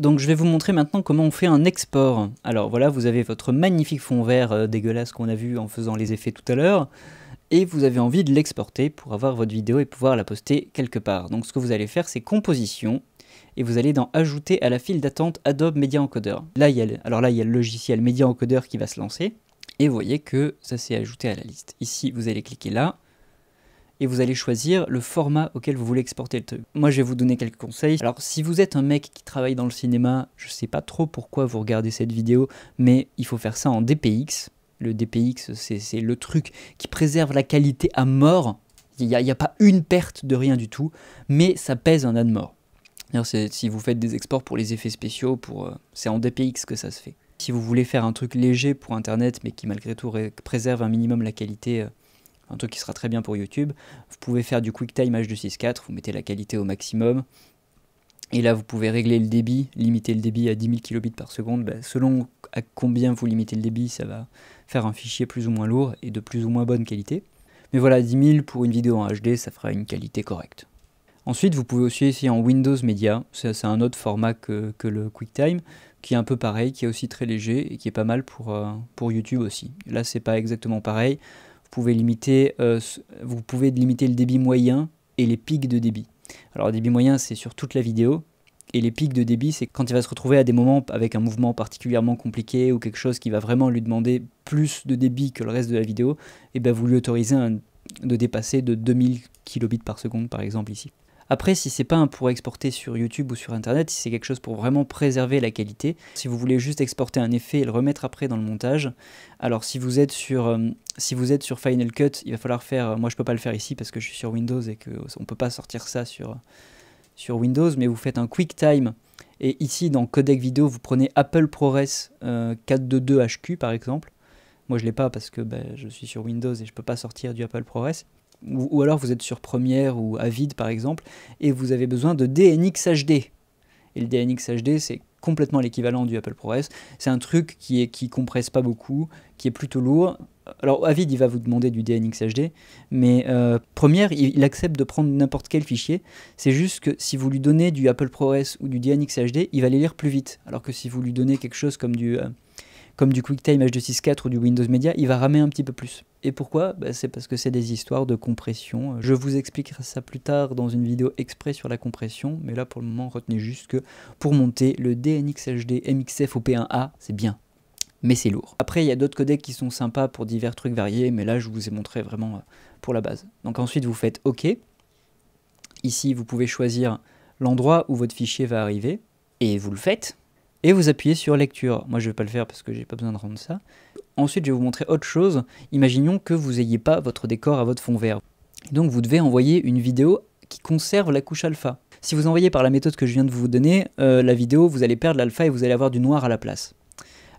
Donc je vais vous montrer maintenant comment on fait un export. Alors voilà, vous avez votre magnifique fond vert euh, dégueulasse qu'on a vu en faisant les effets tout à l'heure, et vous avez envie de l'exporter pour avoir votre vidéo et pouvoir la poster quelque part. Donc ce que vous allez faire, c'est composition, et vous allez dans ajouter à la file d'attente Adobe Media Encoder. Là, alors là, il y a le logiciel Media Encoder qui va se lancer, et vous voyez que ça s'est ajouté à la liste. Ici, vous allez cliquer là, et vous allez choisir le format auquel vous voulez exporter le truc. Moi, je vais vous donner quelques conseils. Alors, si vous êtes un mec qui travaille dans le cinéma, je ne sais pas trop pourquoi vous regardez cette vidéo, mais il faut faire ça en DPX. Le DPX, c'est le truc qui préserve la qualité à mort. Il n'y a, pas une perte de rien du tout, mais ça pèse un âne mort. D'ailleurs, si vous faites des exports pour les effets spéciaux, pour euh, c'est en DPX que ça se fait. Si vous voulez faire un truc léger pour Internet, mais qui malgré tout préserve un minimum la qualité, euh, un truc qui sera très bien pour YouTube. Vous pouvez faire du QuickTime H264, vous mettez la qualité au maximum. Et là, vous pouvez régler le débit, limiter le débit à 10 000 kilobits par seconde. Bah, selon à combien vous limitez le débit, ça va faire un fichier plus ou moins lourd et de plus ou moins bonne qualité. Mais voilà, 10 000 pour une vidéo en HD, ça fera une qualité correcte. Ensuite, vous pouvez aussi essayer en Windows Media. C'est un autre format que, le QuickTime, qui est un peu pareil, qui est aussi très léger et qui est pas mal pour, euh, pour YouTube aussi. Là, c'est pas exactement pareil pouvez limiter, euh, vous pouvez limiter le débit moyen et les pics de débit. Alors débit moyen, c'est sur toute la vidéo. Et les pics de débit, c'est quand il va se retrouver à des moments avec un mouvement particulièrement compliqué ou quelque chose qui va vraiment lui demander plus de débit que le reste de la vidéo, et eh bien vous lui autorisez de dépasser de 2000 kilobits par seconde par exemple ici. Après, si c'est pas un pour exporter sur YouTube ou sur Internet, si c'est quelque chose pour vraiment préserver la qualité, si vous voulez juste exporter un effet et le remettre après dans le montage, alors si vous êtes sur, euh, si vous êtes sur Final Cut, il va falloir faire. Euh, moi, je peux pas le faire ici parce que je suis sur Windows et qu'on peut pas sortir ça sur, sur Windows, mais vous faites un QuickTime. Et ici, dans codec vidéo, vous prenez Apple ProRes 422HQ euh, par exemple. Moi, je ne l'ai pas parce que ben, je suis sur Windows et je ne peux pas sortir du Apple ProRes ou, alors vous êtes sur Premiere ou Avid par exemple, et vous avez besoin de DNxHD. Et le DNxHD, c'est complètement l'équivalent du Apple ProRes. C'est un truc qui ne qui compresse pas beaucoup, qui est plutôt lourd. Alors Avid, il va vous demander du DNxHD, mais Premiere, euh, Première, il, accepte de prendre n'importe quel fichier. C'est juste que si vous lui donnez du Apple ProRes ou du DNxHD, il va les lire plus vite. Alors que si vous lui donnez quelque chose comme du euh, comme du QuickTime h 64 ou du Windows Media, il va ramer un petit peu plus. Et pourquoi bah, C'est parce que c'est des histoires de compression. Je vous expliquerai ça plus tard dans une vidéo exprès sur la compression, mais là pour le moment retenez juste que pour monter le DNX HD MXF p 1A, c'est bien, mais c'est lourd. Après, il y a d'autres codecs qui sont sympas pour divers trucs variés, mais là, je vous ai montré vraiment euh, pour la base. Donc ensuite, vous faites OK. Ici, vous pouvez choisir l'endroit où votre fichier va arriver, et vous le faites et vous appuyez sur lecture. Moi, je ne vais pas le faire parce que j'ai pas besoin de rendre ça. Ensuite, je vais vous montrer autre chose. Imaginons que vous n'ayez pas votre décor à votre fond vert. Donc, vous devez envoyer une vidéo qui conserve la couche alpha. Si vous envoyez par la méthode que je viens de vous donner, euh, la vidéo, vous allez perdre l'alpha et vous allez avoir du noir à la place.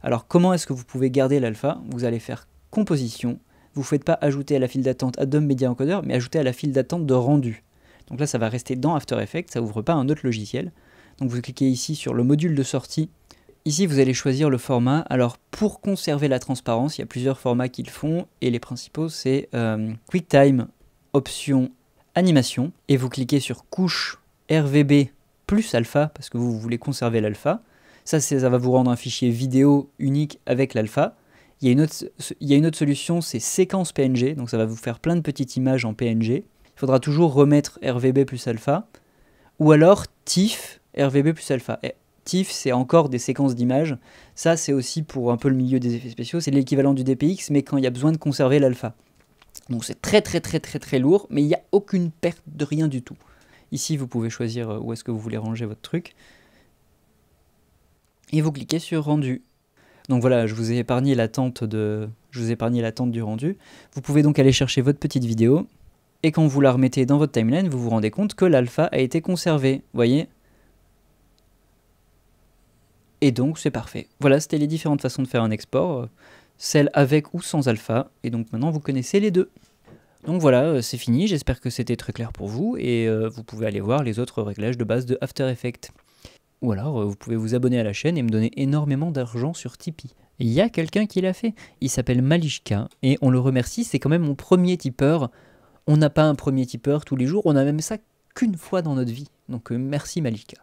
Alors, comment est-ce que vous pouvez garder l'alpha Vous allez faire composition. Vous ne faites pas ajouter à la file d'attente Adobe Media Encoder, mais ajouter à la file d'attente de rendu. Donc là, ça va rester dans After Effects, ça ouvre pas un autre logiciel. Donc vous cliquez ici sur le module de sortie. Ici, vous allez choisir le format. Alors, pour conserver la transparence, il y a plusieurs formats qu'ils font. Et les principaux, c'est euh, QuickTime, option animation. Et vous cliquez sur couche RVB plus alpha, parce que vous voulez conserver l'alpha. Ça, ça va vous rendre un fichier vidéo unique avec l'alpha. Il y, une autre, il y a une autre solution, c'est séquence PNG, donc ça va vous faire plein de petites images en PNG. Il faudra toujours remettre RVB plus alpha, ou alors TIFF, RVB plus alpha. Et TIFF, c'est encore des séquences d'images. Ça, c'est aussi pour un peu le milieu des effets spéciaux. C'est l'équivalent du DPX, mais quand il y a besoin de conserver l'alpha. Donc c'est très très très très très lourd, mais il n'y a aucune perte de rien du tout. Ici, vous pouvez choisir euh, où est-ce que vous voulez ranger votre truc. Et vous cliquez sur rendu. Donc voilà, je vous ai épargné l'attente de... je vous ai l'attente du rendu. Vous pouvez donc aller chercher votre petite vidéo. Et quand vous la remettez dans votre timeline, vous vous rendez compte que l'alpha a été conservé. Vous voyez, et donc c'est parfait. Voilà, c'était les différentes façons de faire un export, euh, celle avec ou sans alpha, et donc maintenant vous connaissez les deux. Donc voilà, euh, c'est fini, j'espère que c'était très clair pour vous, et euh, vous pouvez aller voir les autres réglages de base de After Effects. Ou alors, vous pouvez vous abonner à la chaîne et me donner énormément d'argent sur Tipeee. Il y a quelqu'un qui l'a fait. Il s'appelle Malishka et on le remercie. C'est quand même mon premier tipeur. On n'a pas un premier tipeur tous les jours. On a même ça qu'une fois dans notre vie. Donc merci Malishka.